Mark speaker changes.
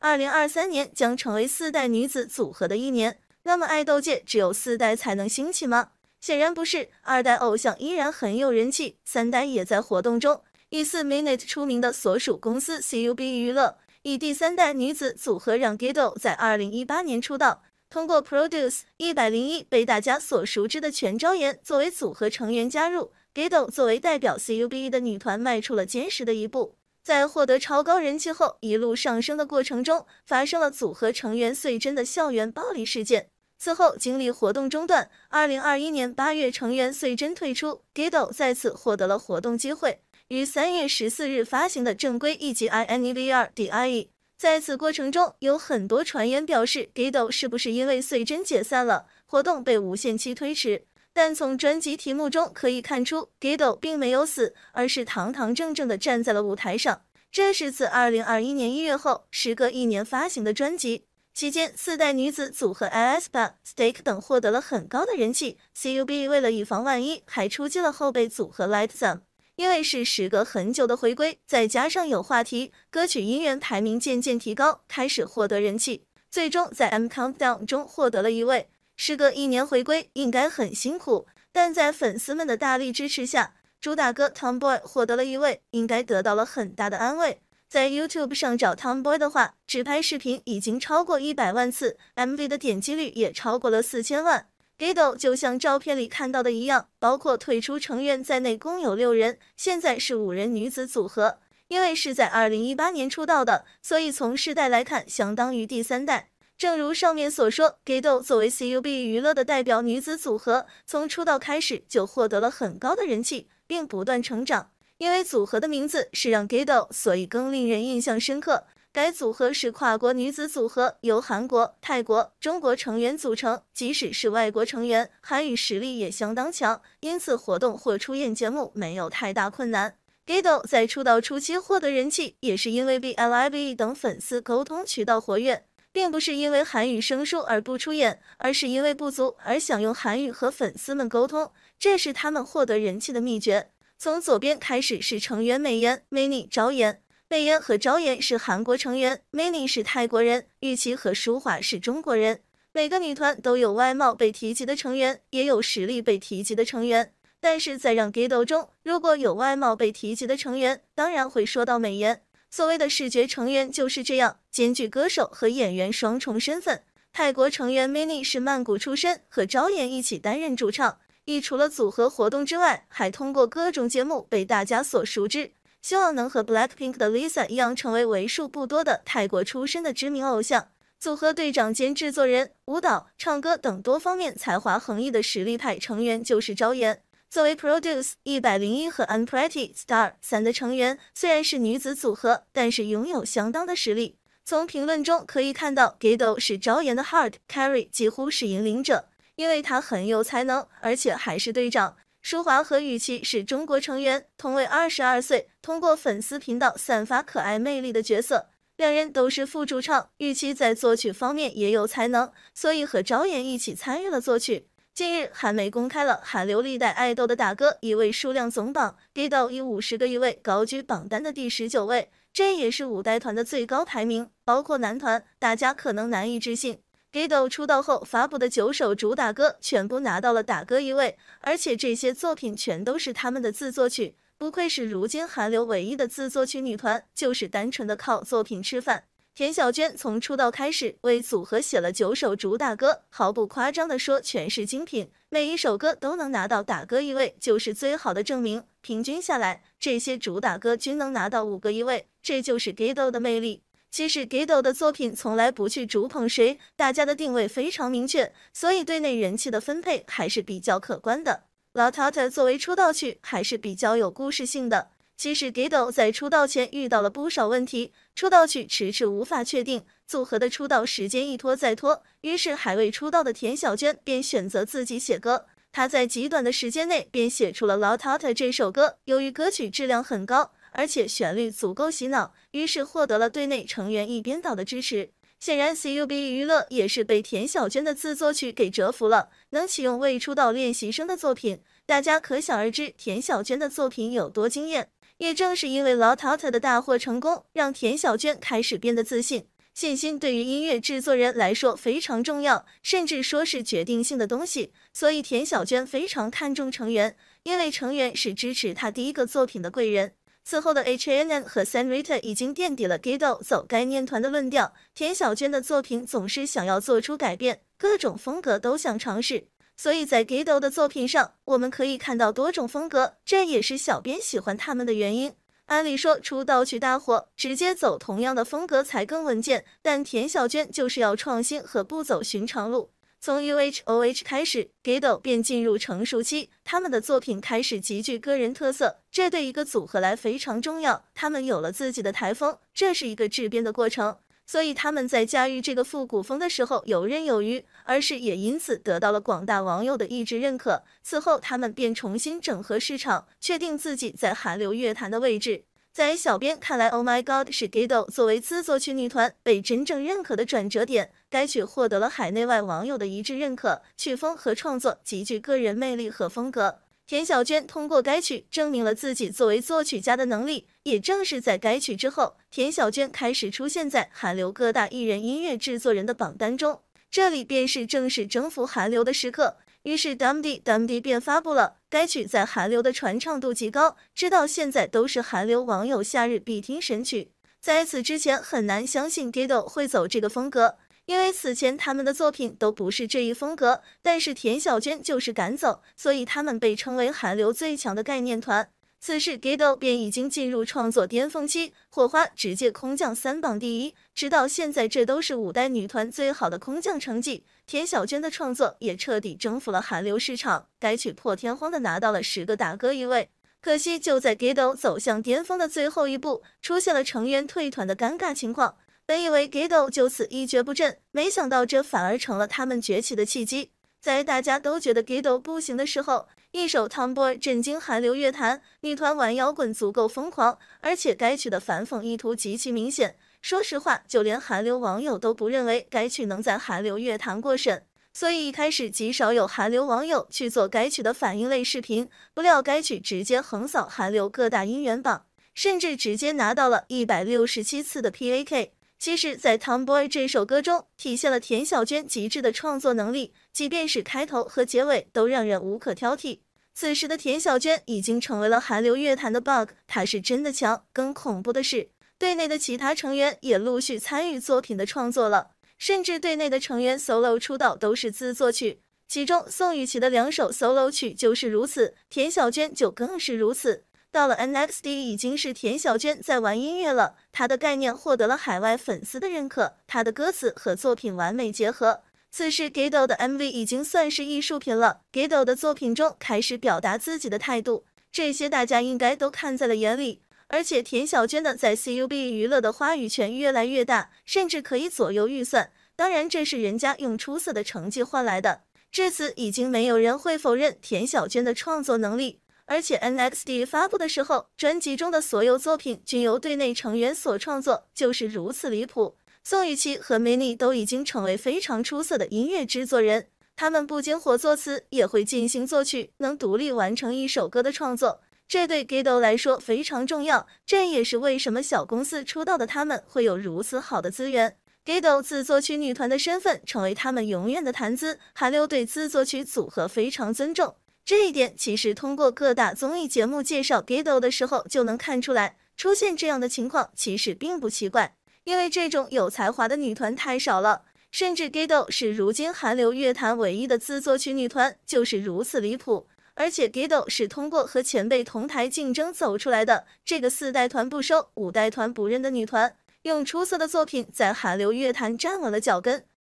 Speaker 1: 二零二三年将成为四代女子组合的一年。那么，爱豆界只有四代才能兴起吗？显然不是，二代偶像依然很有人气，三代也在活动中。以四 minute 出名的所属公司 CUB 娱乐，以第三代女子组合让 Gidle 在二零一八年出道，通过 Produce 一百零一被大家所熟知的全昭妍作为组合成员加入 Gidle，作为代表 CUB 的女团迈出了坚实的一步。在获得超高人气后，一路上升的过程中发生了组合成员穗珍的校园暴力事件。此后经历活动中断，二零二一年八月成员穗珍退出，Gidle 再次获得了活动机会。于三月十四日发行的正规一级 I N V 二 D I E》。在此过程中，有很多传言表示，Gidle 是不是因为穗珍解散了活动被无限期推迟？但从专辑题目中可以看出，g i l e 并没有死，而是堂堂正正地站在了舞台上。这是自2021年一月后，时隔一年发行的专辑。期间，四代女子组合 i s b a s t a c k 等获得了很高的人气。CUB 为了以防万一，还出击了后辈组合 Lightsum。因为是时隔很久的回归，再加上有话题，歌曲音源排名渐渐提高，开始获得人气，最终在 M Countdown 中获得了一位。时隔一年回归，应该很辛苦，但在粉丝们的大力支持下，主打歌 Tomboy 获得了一位，应该得到了很大的安慰。在 YouTube 上找 Tomboy 的话，只拍视频已经超过一百万次，MV 的点击率也超过了四千万。Gidle 就像照片里看到的一样，包括退出成员在内共有六人，现在是五人女子组合。因为是在2018年出道的，所以从世代来看，相当于第三代。正如上面所说 g i d o 作为 CUB 娱乐的代表女子组合，从出道开始就获得了很高的人气，并不断成长。因为组合的名字是让 Gidle，所以更令人印象深刻。该组合是跨国女子组合，由韩国、泰国、中国成员组成。即使是外国成员，韩语实力也相当强，因此活动或出演节目没有太大困难。Gidle 在出道初期获得人气，也是因为 b l i v 等粉丝沟通渠道活跃。并不是因为韩语生疏而不出演，而是因为不足而想用韩语和粉丝们沟通，这是他们获得人气的秘诀。从左边开始是成员美延、美妮、朝颜，美颜和朝颜是韩国成员，美妮是泰国人，玉琪和舒华是中国人。每个女团都有外貌被提及的成员，也有实力被提及的成员。但是在让 get 都中，如果有外貌被提及的成员，当然会说到美颜。所谓的视觉成员就是这样，兼具歌手和演员双重身份。泰国成员 Minnie 是曼谷出身，和昭妍一起担任主唱。亦除了组合活动之外，还通过各种节目被大家所熟知。希望能和 Blackpink 的 Lisa 一样，成为为数不多的泰国出身的知名偶像。组合队长兼制作人，舞蹈、唱歌等多方面才华横溢的实力派成员就是昭妍。作为 Produce 101和 Unpretty Star 三的成员，虽然是女子组合，但是拥有相当的实力。从评论中可以看到 g i d o 是昭妍的 h a r t carry，几乎是引领者，因为她很有才能，而且还是队长。舒华和雨琦是中国成员，同为二十二岁，通过粉丝频道散发可爱魅力的角色。两人都是副主唱，雨琦在作曲方面也有才能，所以和昭妍一起参与了作曲。近日，韩媒公开了韩流历代爱豆的打歌一位数量总榜，GIDLE 以五十个一位高居榜单的第十九位，这也是五代团的最高排名。包括男团，大家可能难以置信，GIDLE 出道后发布的九首主打歌全部拿到了打歌一位，而且这些作品全都是他们的自作曲。不愧是如今韩流唯一的自作曲女团，就是单纯的靠作品吃饭。田小娟从出道开始为组合写了九首主打歌，毫不夸张地说，全是精品，每一首歌都能拿到打歌一位，就是最好的证明。平均下来，这些主打歌均能拿到五个一位，这就是 Gidle 的魅力。其实 Gidle 的作品从来不去主捧谁，大家的定位非常明确，所以队内人气的分配还是比较可观的。老 Tat 作为出道曲还是比较有故事性的。即使 g i d 在出道前遇到了不少问题，出道曲迟迟无法确定，组合的出道时间一拖再拖。于是，还未出道的田小娟便选择自己写歌。她在极短的时间内便写出了《Loud Out》这首歌。由于歌曲质量很高，而且旋律足够洗脑，于是获得了队内成员一边倒的支持。显然，CUB 娱乐也是被田小娟的自作曲给折服了。能启用未出道练习生的作品，大家可想而知田小娟的作品有多惊艳。也正是因为老 t a 的大获成功，让田小娟开始变得自信。信心对于音乐制作人来说非常重要，甚至说是决定性的东西。所以田小娟非常看重成员，因为成员是支持她第一个作品的贵人。此后的 HAN 和 s a n r i r 已经垫底了 g i d o e 走概念团的论调。田小娟的作品总是想要做出改变，各种风格都想尝试。所以在 Gidle 的作品上，我们可以看到多种风格，这也是小编喜欢他们的原因。按理说，出道曲大火，直接走同样的风格才更稳健，但田小娟就是要创新和不走寻常路。从 UH OH 开始，Gidle 便进入成熟期，他们的作品开始极具个人特色，这对一个组合来非常重要。他们有了自己的台风，这是一个质变的过程。所以他们在驾驭这个复古风的时候游刃有余，而是也因此得到了广大网友的一致认可。此后，他们便重新整合市场，确定自己在韩流乐坛的位置。在小编看来，《Oh My God》是 g i d e 作为自作曲女团被真正认可的转折点。该曲获得了海内外网友的一致认可，曲风和创作极具个人魅力和风格。田小娟通过该曲证明了自己作为作曲家的能力，也正是在该曲之后，田小娟开始出现在韩流各大艺人音乐制作人的榜单中，这里便是正式征服韩流的时刻。于是，DMD DMD 便发布了该曲，在韩流的传唱度极高，直到现在都是韩流网友夏日必听神曲。在此之前，很难相信 d i d o 会走这个风格。因为此前他们的作品都不是这一风格，但是田小娟就是敢走，所以他们被称为韩流最强的概念团。此时，Gidle 便已经进入创作巅峰期，火花直接空降三榜第一，直到现在这都是五代女团最好的空降成绩。田小娟的创作也彻底征服了韩流市场，该曲破天荒的拿到了十个大哥一位。可惜就在 Gidle 走向巅峰的最后一步，出现了成员退团的尴尬情况。本以为 g i d l l 就此一蹶不振，没想到这反而成了他们崛起的契机。在大家都觉得 g i d l l 不行的时候，一首《t o m b o y 震惊韩流乐坛，女团玩摇滚足够疯狂，而且该曲的反讽意图极其明显。说实话，就连韩流网友都不认为该曲能在韩流乐坛过审，所以一开始极少有韩流网友去做该曲的反应类视频。不料该曲直接横扫韩流各大音源榜，甚至直接拿到了一百六十七次的 PAK。其实，在《Tomboy》这首歌中体现了田小娟极致的创作能力，即便是开头和结尾都让人无可挑剔。此时的田小娟已经成为了韩流乐坛的 BUG，她是真的强。更恐怖的是，队内的其他成员也陆续参与作品的创作了，甚至队内的成员 solo 出道都是自作曲。其中宋雨琦的两首 solo 曲就是如此，田小娟就更是如此。到了 N X T 已经是田小娟在玩音乐了，她的概念获得了海外粉丝的认可，她的歌词和作品完美结合。此时 Gaido 的 MV 已经算是艺术品了，Gaido 的作品中开始表达自己的态度，这些大家应该都看在了眼里。而且田小娟的在 C U B 娱乐的话语权越来越大，甚至可以左右预算。当然，这是人家用出色的成绩换来的。至此，已经没有人会否认田小娟的创作能力。而且 N X T 发布的时候，专辑中的所有作品均由队内成员所创作，就是如此离谱。宋雨琦和 Minnie 都已经成为非常出色的音乐制作人，他们不仅火作词，也会进行作曲，能独立完成一首歌的创作。这对 Gidle 来说非常重要，这也是为什么小公司出道的他们会有如此好的资源。Gidle 自作曲女团的身份成为他们永远的谈资，韩流对自作曲组合非常尊重。这一点其实通过各大综艺节目介绍 Gidle 的时候就能看出来，出现这样的情况其实并不奇怪，因为这种有才华的女团太少了，甚至 Gidle 是如今韩流乐坛唯一的自作曲女团，就是如此离谱。而且 Gidle 是通过和前辈同台竞争走出来的，这个四代团不收、五代团不认的女团，用出色的作品在韩流乐坛站稳了脚跟。